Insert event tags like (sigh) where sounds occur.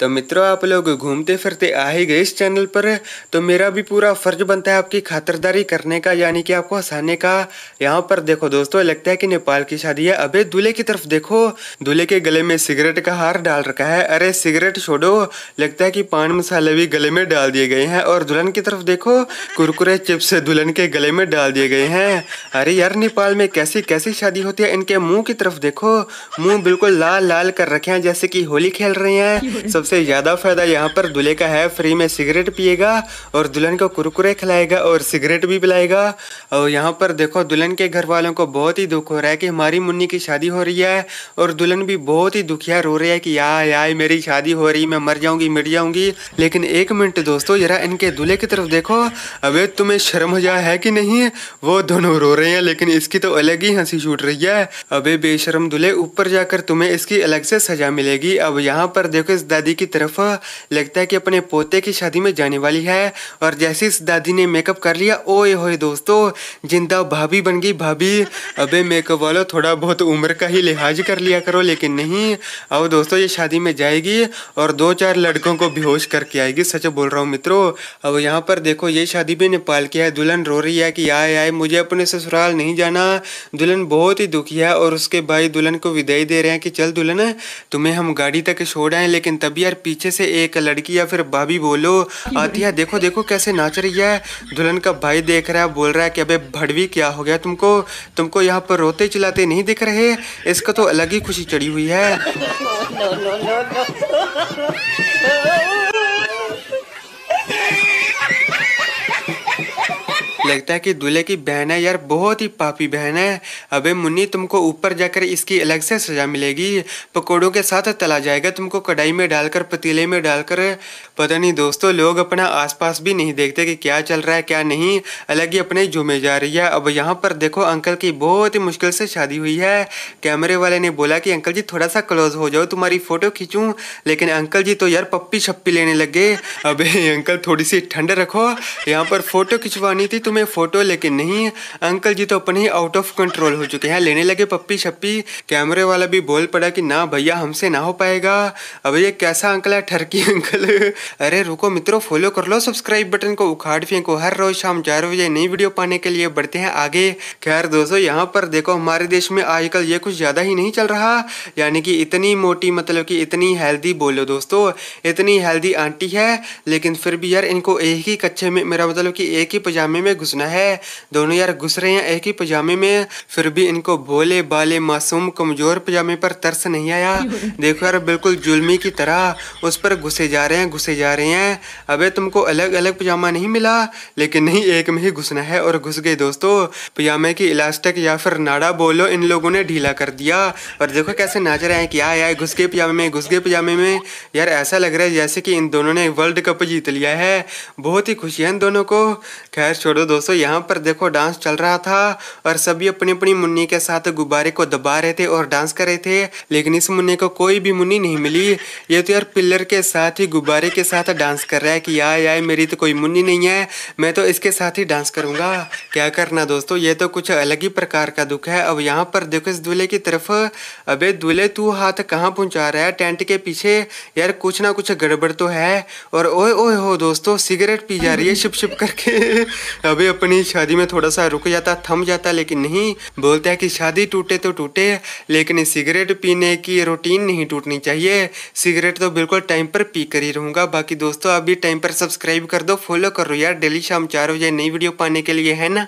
तो मित्रों आप लोग घूमते फिरते आ ही गए इस चैनल पर तो मेरा भी पूरा फर्ज बनता है आपकी खातरदारी करने का यानी कि आपको हंसाने का यहाँ पर देखो दोस्तों लगता है कि नेपाल की शादी है अबे दूल्हे की तरफ देखो दूल्हे के गले में सिगरेट का हार डाल रखा है अरे सिगरेट छोड़ो लगता है कि पान मसाले भी गले में डाल दिए गए हैं और दुल्हन की तरफ देखो कुरकुरे चिप्स दुल्हन के गले में डाल दिए गए हैं अरे यार नेपाल में कैसी कैसी शादी होती है इनके मुँह की तरफ देखो मुँह बिल्कुल लाल लाल कर रखे हैं जैसे कि होली खेल रहे हैं (laughs) सबसे ज़्यादा फायदा यहाँ पर दूल्हे का है फ्री में सिगरेट पिएगा और दुल्हन को कुरकुरे खिलाएगा और सिगरेट भी पिलाएगा और यहाँ पर देखो दुल्हन के घर वालों को बहुत ही दुख हो रहा है कि हमारी मुन्नी की शादी हो रही है और दुल्हन भी बहुत ही दुखिया रो रही है कि यार यार मेरी शादी हो रही मैं मर जाऊंगी मिट जाऊंगी लेकिन एक मिनट दोस्तों जरा इनके दूल्हे की तरफ देखो अब तुम्हें शर्म हो है कि नहीं वो दोनों रो रहे हैं लेकिन इसकी तो अलग ही हंसी छूट रही है अबे बेशरम दूल्हे ऊपर जाकर तुम्हें इसकी अलग से सजा मिलेगी अब यहाँ पर देखो इस दादी की तरफ लगता है कि अपने पोते की शादी में जाने वाली है और जैसे इस दादी ने मेकअप कर लिया ओए होए दोस्तों जिंदा भाभी बन गई भाभी अबे मेकअप वालो थोड़ा बहुत उम्र का ही लिहाज कर लिया करो लेकिन नहीं अब दोस्तों ये शादी में जाएगी और दो चार लड़कों को बेहोश करके आएगी सच बोल रहा हूँ मित्रों अब यहाँ पर देखो ये शादी भी नेपाल की है दुल्हन रो रही है कि आए आए मुझे अपने ससुराल नहीं जाना दुल्हन बहुत ही दुखी है और उसके भाई दुल्हन को विदाई दे रहे हैं कि चल दुल्हन तुम्हें हम गाड़ी तक छोड़ आए लेकिन तब अभी यार पीछे से एक लड़की या फिर भाभी बोलो आती है देखो देखो कैसे नाच रही है दुल्हन का भाई देख रहा है बोल रहा है कि अबे भड़वी क्या हो गया तुमको तुमको यहाँ पर रोते चिल्लाते नहीं दिख रहे इसका तो अलग ही खुशी चढ़ी हुई है लगता है कि दूल्हे की बहन है यार बहुत ही पापी बहन है अबे मुन्नी तुमको ऊपर जाकर इसकी अलग से सजा मिलेगी पकौड़ों के साथ तला जाएगा तुमको कढ़ाई में डालकर पतीले में डालकर पता नहीं दोस्तों लोग अपना आसपास भी नहीं देखते कि क्या चल रहा है क्या नहीं अलग ही अपने जुमे जा रही है अब यहाँ पर देखो अंकल की बहुत ही मुश्किल से शादी हुई है कैमरे वाले ने बोला कि अंकल जी थोड़ा सा क्लोज हो जाओ तुम्हारी फ़ोटो खींचूँ लेकिन अंकल जी तो यार पप्पी छप्पी लेने लग गए अबे (laughs) अंकल थोड़ी सी ठंड रखो यहाँ पर फ़ोटो खिंचवानी थी तुम में फ़ोटो लेकिन नहीं अंकल जी तो अपने ही आउट ऑफ कंट्रोल हो चुके हैं लेने लगे पप्पी छप्पी कैमरे वाला भी बोल पड़ा कि ना भैया हमसे ना हो पाएगा अब ये कैसा अंकल है ठरकी अंकल अरे रुको मित्रों फॉलो कर लो सब्सक्राइब बटन को उखाड़ फेंको हर रोज शाम चार बजे नई वीडियो पाने के लिए बढ़ते हैं आगे खैर दोस्तों यहाँ पर देखो हमारे देश में आजकल ये कुछ ज़्यादा ही नहीं चल रहा यानी कि इतनी मोटी मतलब कि इतनी हेल्दी बोलो दोस्तों इतनी हेल्दी आंटी है लेकिन फिर भी यार इनको एक ही कच्चे में मेरा मतलब कि एक ही पजामे में घुसना है दोनों यार घुस रहे हैं एक ही पजामे में फिर भी इनको भोले बाले मासूम कमजोर पजामे पर तरस नहीं आया देखो यार बिल्कुल जुलमी की तरह उस पर घुसे जा रहे हैं घुसे जा रहे हैं अबे तुमको अलग अलग पजामा नहीं मिला लेकिन नहीं एक में ही घुसना है और घुस गए दोस्तों पजामे की इलास्टिक या फिर नाड़ा बोलो इन लोगों ने ढीला कर दिया और देखो कैसे नाच रहे हैं क्या यार घुस गए पजामे में घुस गए पजामे में यार ऐसा लग रहा है जैसे कि इन दोनों ने वर्ल्ड कप जीत लिया है बहुत ही खुशी है इन दोनों को खैर छोड़ो दोस्तों दोस्तों यहाँ पर देखो डांस चल रहा था और सभी अपनी अपनी मुन्नी के साथ गुब्बारे को दबा रहे थे और डांस कर रहे थे लेकिन इस मुन्नी को कोई भी मुन्नी नहीं मिली ये तो यार पिल्लर के साथ ही गुब्बारे के साथ डांस कर रहा है कि यार यार मेरी तो कोई मुन्नी नहीं है मैं तो इसके साथ ही डांस करूँगा क्या करना दोस्तों ये तो कुछ अलग ही प्रकार का दुख है अब यहाँ पर देखो इस दूल्हे की तरफ अबे दूल्हे तू हाथ कहाँ पहुँचा रहा है टेंट के पीछे यार कुछ ना कुछ गड़बड़ तो है और ओह ओ हो दोस्तों सिगरेट पी जा रही है छिप छिप करके (laughs) अबे भी अपनी शादी में थोड़ा सा रुक जाता थम जाता लेकिन नहीं बोलता है कि शादी टूटे तो टूटे लेकिन सिगरेट पीने की रूटीन नहीं टूटनी चाहिए सिगरेट तो बिल्कुल टाइम पर पी कर ही रहूँगा बाकी दोस्तों अभी टाइम पर सब्सक्राइब कर दो फॉलो करो यार डेली शाम चार बजे नई वीडियो पाने के लिए है ना